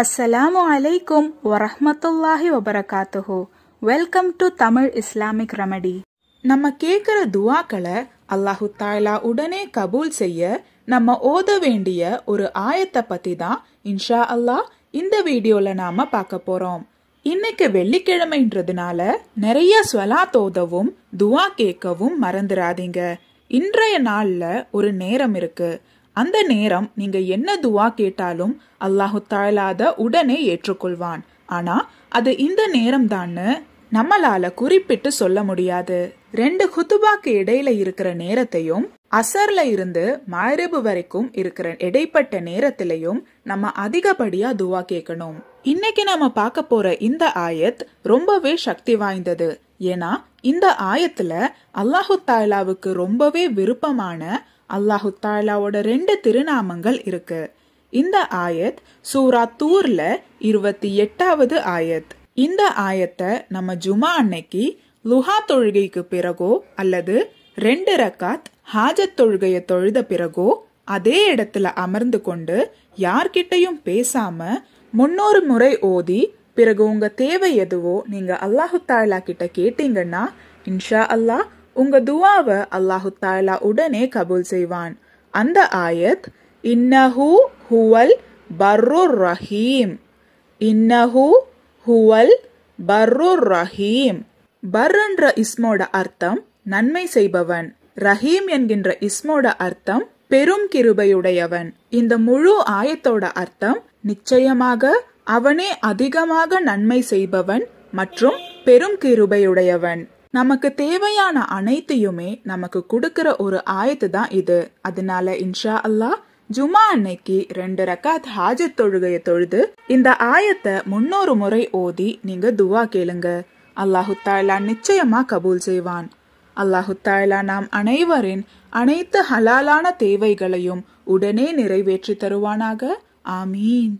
அஸ்ஸலாமு அலைக்கும் வரஹமத்துல்லாஹி வபரகாத்துஹு welcome to Tamil Islamic remedy நம்ம கேட்குற துவாக்களை அல்லாஹு தாய்லா உடனே கபூல் செய்ய நம்ம ஓத வேண்டிய ஒரு ஆயத்தை பற்றி தான் இன்ஷா அல்லாஹ் இந்த வீடியோவில் நாம பார்க்க போகிறோம் இன்னைக்கு வெள்ளிக்கிழமைன்றதுனால நிறைய ஸ்வலா தோதவும் துவா கேட்கவும் மறந்துடாதீங்க இன்றைய நாளில் ஒரு நேரம் இருக்கு அந்த நேரம் நீங்க என்ன துவா கேட்டாலும் அல்லாஹு தாழாத உடனே ஏற்றுக்கொள்வான் ஆனா அது இந்த நேரம் தான்னு நம்மளால குறிப்பிட்டு சொல்ல முடியாது ரெண்டு குத்துபாக்கு இடையில இருக்கிற நேரத்தையும் அசர்ல இருந்து மயரபு வரைக்கும் இருக்கிற இடைப்பட்ட நேரத்திலையும் நம்ம அதிகப்படியா துவா கேட்கணும் இன்னைக்கு நம்ம பார்க்க போற இந்த ஆயத் ரொம்பவே சக்தி வாய்ந்தது ஏன்னா இந்த ஆயத்துல அல்லாஹு தாயலாவுக்கு ரொம்பவே விருப்பமான அல்லாஹு தாலாவோட ரெண்டு திருநாமங்கள் இருக்கு இந்த ஆயத் சூரா தூர்ல இருபத்தி எட்டாவது ஆயத் இந்த ஆயத்தை நம்ம ஜுமா அன்னைக்கு லுஹா தொழுகைக்கு பிறகோ அல்லது ரெண்டு ரக்காத் ஹாஜத் தொழுகையை தொழுத பிறகோ அதே இடத்துல அமர்ந்து கொண்டு யார்கிட்டையும் பேசாம முன்னூறு முறை ஓதி பிறகு உங்க தேவை எதுவோ நீங்க அல்லாஹு தாலா கிட்ட கேட்டீங்கன்னா இன்ஷா அல்லாஹ் உங்க துவாவை அல்லாஹு தாலா உடனே கபூல் செய்வான் அந்த ஆயத் இன்னஹு ஹுவல் பர்ரு ரஹீம் இன்னஹு ஹுவல் பர்ரு ரஹீம் பர் என்ற இஸ்மோட அர்த்தம் நன்மை செய்பவன் ரஹீம் என்கின்ற இஸ்மோட அர்த்தம் பெரும் கிருபையுடையவன் இந்த முழு ஆயத்தோட அர்த்தம் நிச்சயமாக அவனே அதிகமாக நன்மை செய்பவன் மற்றும் பெரும் கிருபையுடையவன் நமக்கு தேவையான அனைத்தையுமே நமக்கு கொடுக்கிற ஒரு ஆயத்து தான் இது அதனால இன்ஷா அல்லாஹ் ஜுமா அன்னைக்கு ரெண்டு ரக்காத் ஹாஜத் தொழுகையை தொழுது இந்த ஆயத்தை முன்னூறு முறை ஓதி நீங்க துவா கேளுங்க அல்லாஹு தாயலா நிச்சயமா கபூல் செய்வான் அல்லாஹு தாயலா நாம் அனைவரின் அனைத்து ஹலாலான தேவைகளையும் உடனே நிறைவேற்றி தருவானாக ஆமீன்